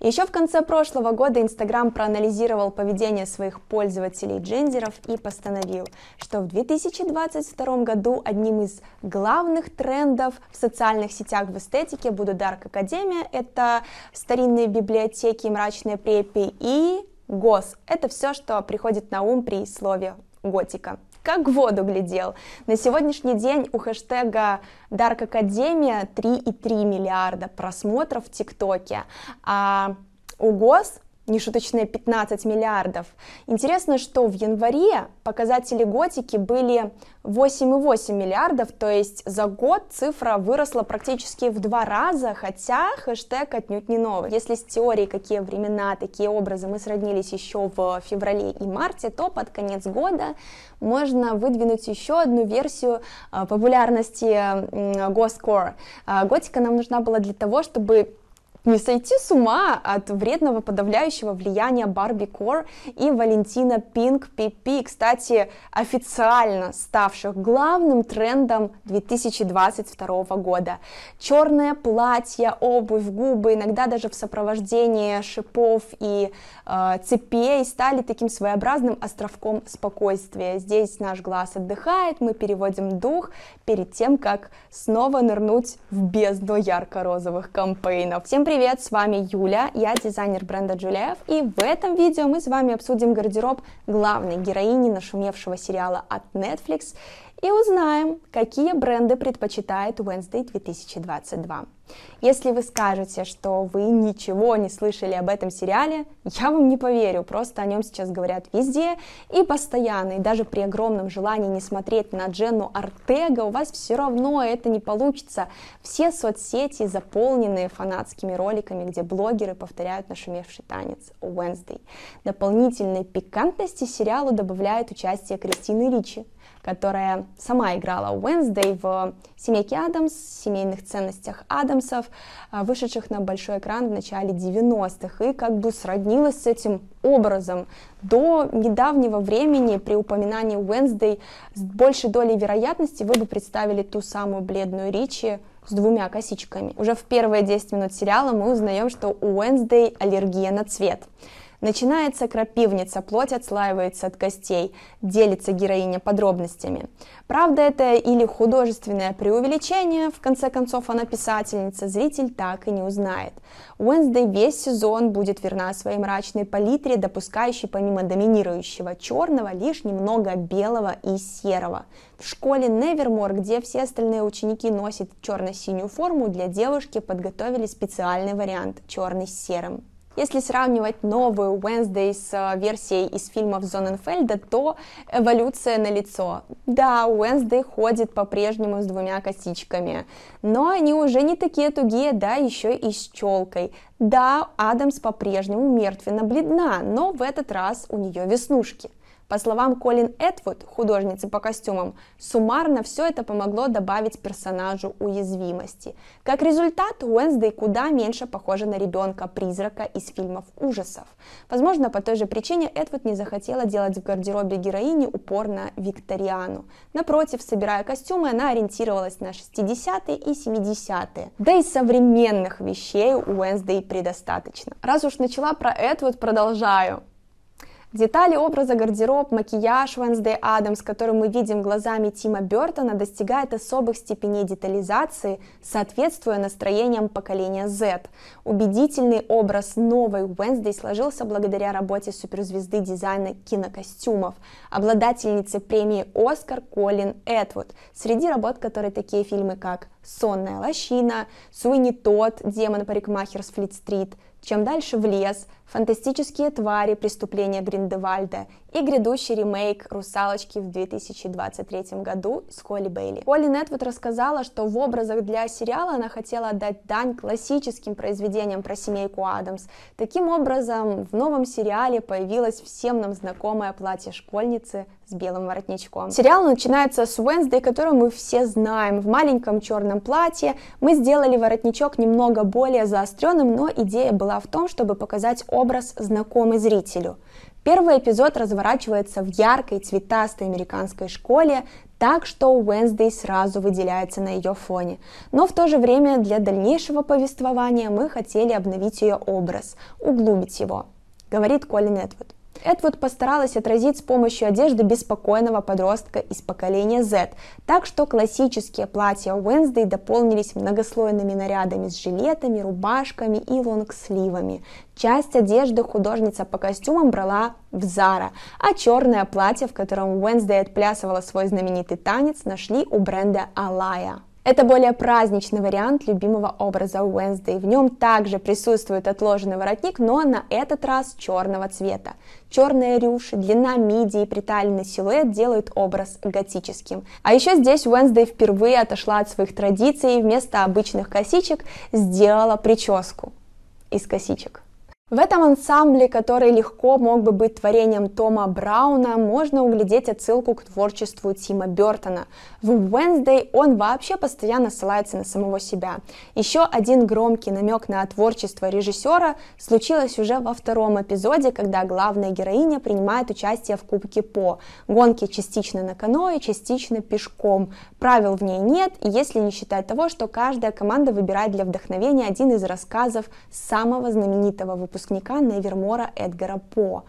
Еще в конце прошлого года Инстаграм проанализировал поведение своих пользователей джендеров и постановил, что в 2022 году одним из главных трендов в социальных сетях в эстетике будут Dark Академия, это старинные библиотеки, мрачные препи и ГОС. Это все, что приходит на ум при слове готика. Как в воду глядел. На сегодняшний день у хэштега Dark Академия 3,3 миллиарда просмотров в ТикТоке, а у ГОС нешуточные 15 миллиардов. Интересно, что в январе показатели готики были 8,8 миллиардов, то есть за год цифра выросла практически в два раза, хотя хэштег отнюдь не новый. Если с теорией «Какие времена, такие образы» мы сроднились еще в феврале и марте, то под конец года можно выдвинуть еще одну версию э, популярности Госкор. Э, готика нам нужна была для того, чтобы не сойти с ума от вредного подавляющего влияния Барби Кор и Валентина Пинк Пипи, кстати, официально ставших главным трендом 2022 года. Черное платье, обувь, губы, иногда даже в сопровождении шипов и э, цепей стали таким своеобразным островком спокойствия. Здесь наш глаз отдыхает, мы переводим дух перед тем, как снова нырнуть в бездну ярко-розовых кампейнов. Всем привет! привет! С вами Юля, я дизайнер бренда Джулиев, и в этом видео мы с вами обсудим гардероб главной героини нашумевшего сериала от Netflix и узнаем, какие бренды предпочитает Wednesday 2022. Если вы скажете, что вы ничего не слышали об этом сериале, я вам не поверю, просто о нем сейчас говорят везде и постоянно, и даже при огромном желании не смотреть на Дженну Артега, у вас все равно это не получится. Все соцсети заполнены фанатскими роликами, где блогеры повторяют нашумевший танец Wednesday. Дополнительной пикантности сериалу добавляет участие Кристины Ричи, которая сама играла Уэнсдей в «Семейке Адамс», «Семейных ценностях Адамсов», а, вышедших на большой экран в начале 90-х, и как бы сроднилась с этим образом. До недавнего времени при упоминании Уэнсдей с большей долей вероятности вы бы представили ту самую бледную Ричи, с двумя косичками. Уже в первые 10 минут сериала мы узнаем, что у Уэнсдей аллергия на цвет. Начинается крапивница, плоть отслаивается от костей, делится героиня подробностями. Правда это или художественное преувеличение, в конце концов она писательница, зритель так и не узнает. Уэнсдей весь сезон будет верна своей мрачной палитре, допускающей помимо доминирующего черного лишь немного белого и серого. В школе Невермор, где все остальные ученики носят черно-синюю форму, для девушки подготовили специальный вариант черный с серым. Если сравнивать новую Wednesday с э, версией из фильмов Зоненфельда, то эволюция на лицо. Да, Wednesday ходит по-прежнему с двумя косичками, но они уже не такие тугие, да, еще и с челкой. Да, Адамс по-прежнему мертвенно бледна, но в этот раз у нее веснушки. По словам Колин Этвуд, художницы по костюмам, суммарно все это помогло добавить персонажу уязвимости. Как результат, Уэнсдей куда меньше похожа на ребенка-призрака из фильмов ужасов. Возможно, по той же причине Этвуд не захотела делать в гардеробе героини упор на викториану. Напротив, собирая костюмы, она ориентировалась на 60-е и 70-е. Да и современных вещей у Уэнсдей предостаточно. Раз уж начала про Этвуд, продолжаю. Детали образа гардероб, макияж Венсдей Адамс, который мы видим глазами Тима Бертона, достигает особых степеней детализации, соответствуя настроениям поколения Z. Убедительный образ новой Венсдей сложился благодаря работе суперзвезды дизайна кинокостюмов, обладательницы премии «Оскар» Колин Этвуд, среди работ которой такие фильмы, как «Сонная лощина», «Суини Тот», «Демон парикмахер с Флит-стрит», «Чем дальше в лес», фантастические твари преступления Гриндевальда и грядущий ремейк «Русалочки» в 2023 году с Холли Бейли. Холли Нетвуд рассказала, что в образах для сериала она хотела отдать дань классическим произведениям про семейку Адамс. Таким образом, в новом сериале появилось всем нам знакомое платье школьницы с белым воротничком. Сериал начинается с Уэнсдей, которую мы все знаем. В маленьком черном платье мы сделали воротничок немного более заостренным, но идея была в том, чтобы показать образ знакомый зрителю. Первый эпизод разворачивается в яркой цветастой американской школе, так что Уэнсдей сразу выделяется на ее фоне. Но в то же время для дальнейшего повествования мы хотели обновить ее образ, углубить его, говорит Колин Эдвуд. Эдвуд постаралась отразить с помощью одежды беспокойного подростка из поколения Z, так что классические платья Уэнсдей дополнились многослойными нарядами с жилетами, рубашками и лонгсливами. Часть одежды художница по костюмам брала в Зара, а черное платье, в котором Уэнсдей отплясывала свой знаменитый танец, нашли у бренда Алая. Это более праздничный вариант любимого образа Уэнсдей. В нем также присутствует отложенный воротник, но на этот раз черного цвета. Черная рюши, длина мидии и приталенный силуэт делают образ готическим. А еще здесь Уэнсдей впервые отошла от своих традиций и вместо обычных косичек сделала прическу из косичек. В этом ансамбле, который легко мог бы быть творением Тома Брауна, можно углядеть отсылку к творчеству Тима Бертона. В Wednesday он вообще постоянно ссылается на самого себя. Еще один громкий намек на творчество режиссера случилось уже во втором эпизоде, когда главная героиня принимает участие в Кубке По. Гонки частично на каноэ, частично пешком. Правил в ней нет, если не считать того, что каждая команда выбирает для вдохновения один из рассказов самого знаменитого выпускника выпускника Невермора Эдгара По.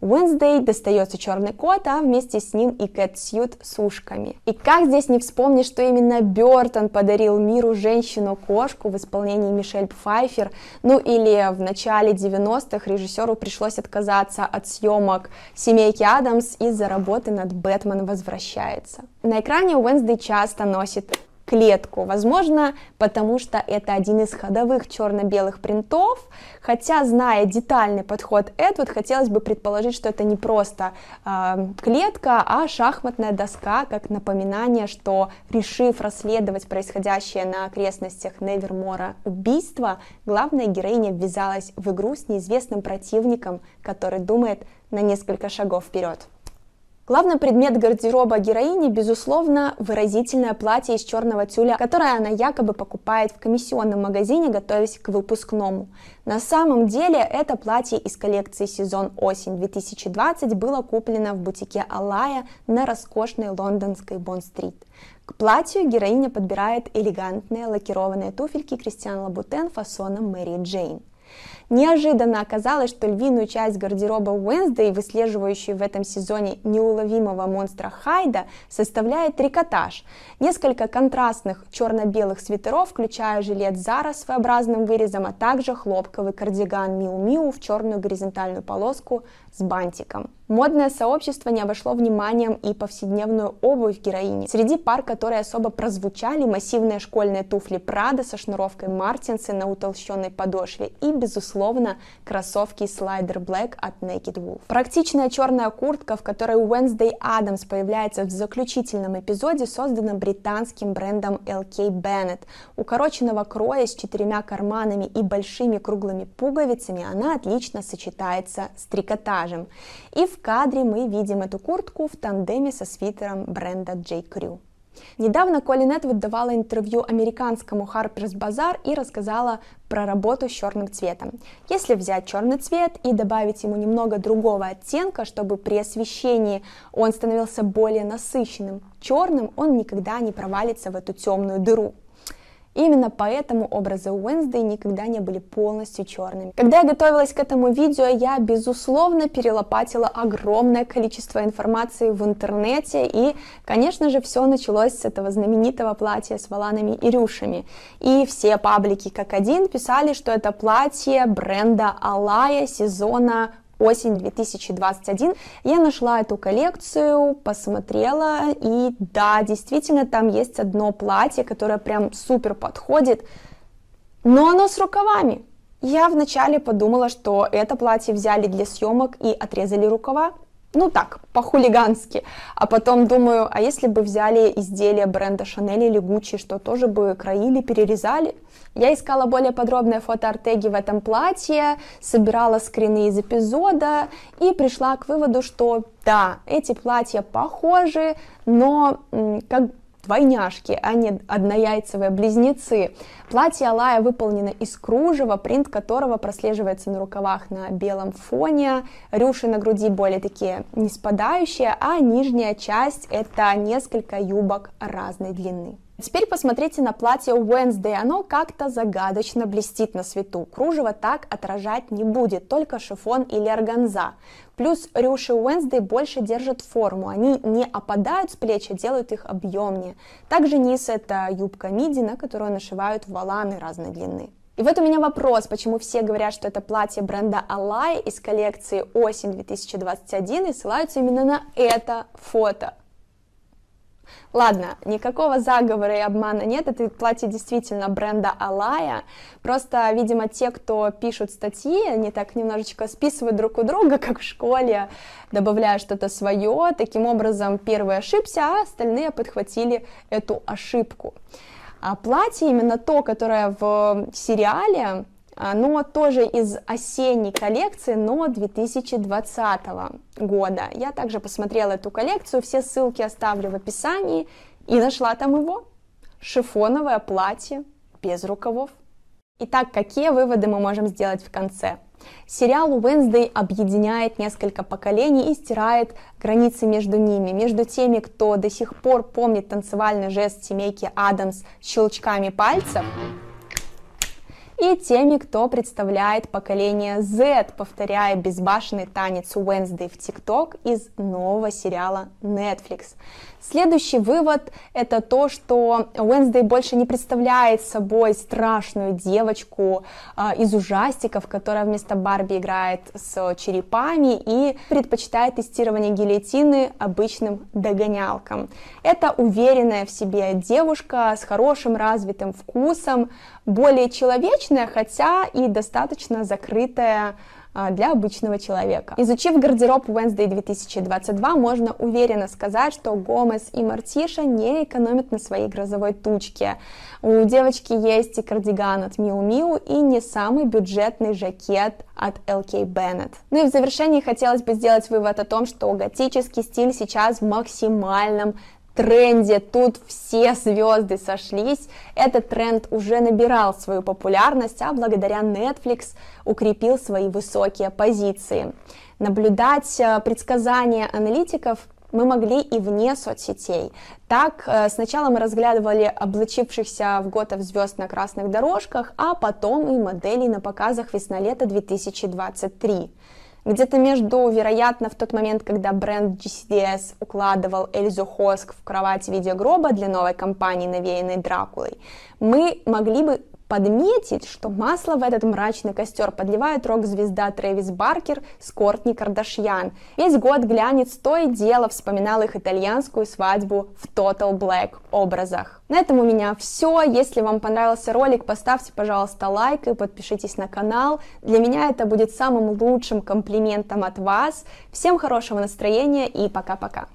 Wednesday достается черный кот, а вместе с ним и Кэт кэтсьют с ушками. И как здесь не вспомнить, что именно Бертон подарил миру женщину-кошку в исполнении Мишель Пфайфер, ну или в начале 90-х режиссеру пришлось отказаться от съемок «Семейки Адамс» из-за работы над «Бэтмен возвращается». На экране Wednesday часто носит клетку. Возможно, потому что это один из ходовых черно-белых принтов, хотя, зная детальный подход Эдвуд, хотелось бы предположить, что это не просто э, клетка, а шахматная доска, как напоминание, что, решив расследовать происходящее на окрестностях Невермора убийство, главная героиня ввязалась в игру с неизвестным противником, который думает на несколько шагов вперед. Главный предмет гардероба героини, безусловно, выразительное платье из черного тюля, которое она якобы покупает в комиссионном магазине, готовясь к выпускному. На самом деле это платье из коллекции «Сезон осень 2020» было куплено в бутике Алая на роскошной лондонской бонд стрит К платью героиня подбирает элегантные лакированные туфельки Кристиан Лабутен фасона Мэри Джейн. Неожиданно оказалось, что львиную часть гардероба Уэнсдей, выслеживающей в этом сезоне неуловимого монстра Хайда, составляет трикотаж. Несколько контрастных черно-белых свитеров, включая жилет Зара с своеобразным вырезом, а также хлопковый кардиган Миу-Миу в черную горизонтальную полоску с бантиком. Модное сообщество не обошло вниманием и повседневную обувь героини, среди пар которые особо прозвучали массивные школьные туфли Прада со шнуровкой Мартинсы на утолщенной подошве и, безусловно, кроссовки Slider Black от Naked Wolf. Практичная черная куртка, в которой Wednesday Adams появляется в заключительном эпизоде, создана британским брендом LK Bennett. Укороченного кроя с четырьмя карманами и большими круглыми пуговицами она отлично сочетается с трикотажем. И в кадре мы видим эту куртку в тандеме со свитером бренда J. Crew. Недавно Колин Этвуд давала интервью американскому Harper's Bazaar и рассказала про работу с черным цветом. Если взять черный цвет и добавить ему немного другого оттенка, чтобы при освещении он становился более насыщенным черным, он никогда не провалится в эту темную дыру именно поэтому образы Уэнсдей никогда не были полностью черными. Когда я готовилась к этому видео, я, безусловно, перелопатила огромное количество информации в интернете, и, конечно же, все началось с этого знаменитого платья с валанами и рюшами. И все паблики как один писали, что это платье бренда Алая сезона осень 2021. Я нашла эту коллекцию, посмотрела, и да, действительно, там есть одно платье, которое прям супер подходит, но оно с рукавами. Я вначале подумала, что это платье взяли для съемок и отрезали рукава, ну так, по-хулигански. А потом думаю, а если бы взяли изделия бренда Шанель или Гуччи, что тоже бы краили, перерезали? Я искала более подробное фото Артеги в этом платье, собирала скрины из эпизода и пришла к выводу, что да, эти платья похожи, но как двойняшки, а не однояйцевые близнецы. Платье Алая выполнено из кружева, принт которого прослеживается на рукавах на белом фоне. Рюши на груди более такие не спадающие, а нижняя часть это несколько юбок разной длины. Теперь посмотрите на платье Wednesday. Оно как-то загадочно блестит на свету. Кружево так отражать не будет, только шифон или органза. Плюс рюши Wednesday больше держат форму, они не опадают с плеч, а делают их объемнее. Также низ это юбка миди, на которую нашивают валаны разной длины. И вот у меня вопрос, почему все говорят, что это платье бренда Алай из коллекции осень 2021 и ссылаются именно на это фото. Ладно, никакого заговора и обмана нет, это платье действительно бренда Алая, просто, видимо, те, кто пишут статьи, они так немножечко списывают друг у друга, как в школе, добавляя что-то свое, таким образом первые ошибся, а остальные подхватили эту ошибку. А платье именно то, которое в сериале, а, но тоже из осенней коллекции, но 2020 года. Я также посмотрела эту коллекцию, все ссылки оставлю в описании, и нашла там его. Шифоновое платье без рукавов. Итак, какие выводы мы можем сделать в конце? Сериал Уэнсдей объединяет несколько поколений и стирает границы между ними, между теми, кто до сих пор помнит танцевальный жест семейки Адамс щелчками пальцев, и теми, кто представляет поколение Z, повторяя безбашенный танец Wednesday в TikTok из нового сериала Netflix. Следующий вывод – это то, что Уэнсдей больше не представляет собой страшную девочку э, из ужастиков, которая вместо Барби играет с черепами и предпочитает тестирование гильотины обычным догонялкам. Это уверенная в себе девушка с хорошим развитым вкусом, более человечная, практичная, хотя и достаточно закрытая для обычного человека. Изучив гардероб Wednesday 2022, можно уверенно сказать, что Гомес и Мартиша не экономят на своей грозовой тучке. У девочки есть и кардиган от Miu Miu, и не самый бюджетный жакет от LK Bennett. Ну и в завершении хотелось бы сделать вывод о том, что готический стиль сейчас в максимальном тренде, тут все звезды сошлись. Этот тренд уже набирал свою популярность, а благодаря Netflix укрепил свои высокие позиции. Наблюдать э, предсказания аналитиков мы могли и вне соцсетей. Так, э, сначала мы разглядывали облачившихся в готов звезд на красных дорожках, а потом и моделей на показах весна-лето 2023 где-то между, вероятно, в тот момент, когда бренд GCDS укладывал Эльзу Хоск в кровать Видеогроба для новой компании, навеянной Дракулой, мы могли бы подметить, что масло в этот мрачный костер подливает рок-звезда Трэвис Баркер с Кортни Кардашьян. Весь год глянец то и дело вспоминал их итальянскую свадьбу в Total Black образах. На этом у меня все. Если вам понравился ролик, поставьте, пожалуйста, лайк и подпишитесь на канал. Для меня это будет самым лучшим комплиментом от вас. Всем хорошего настроения и пока-пока.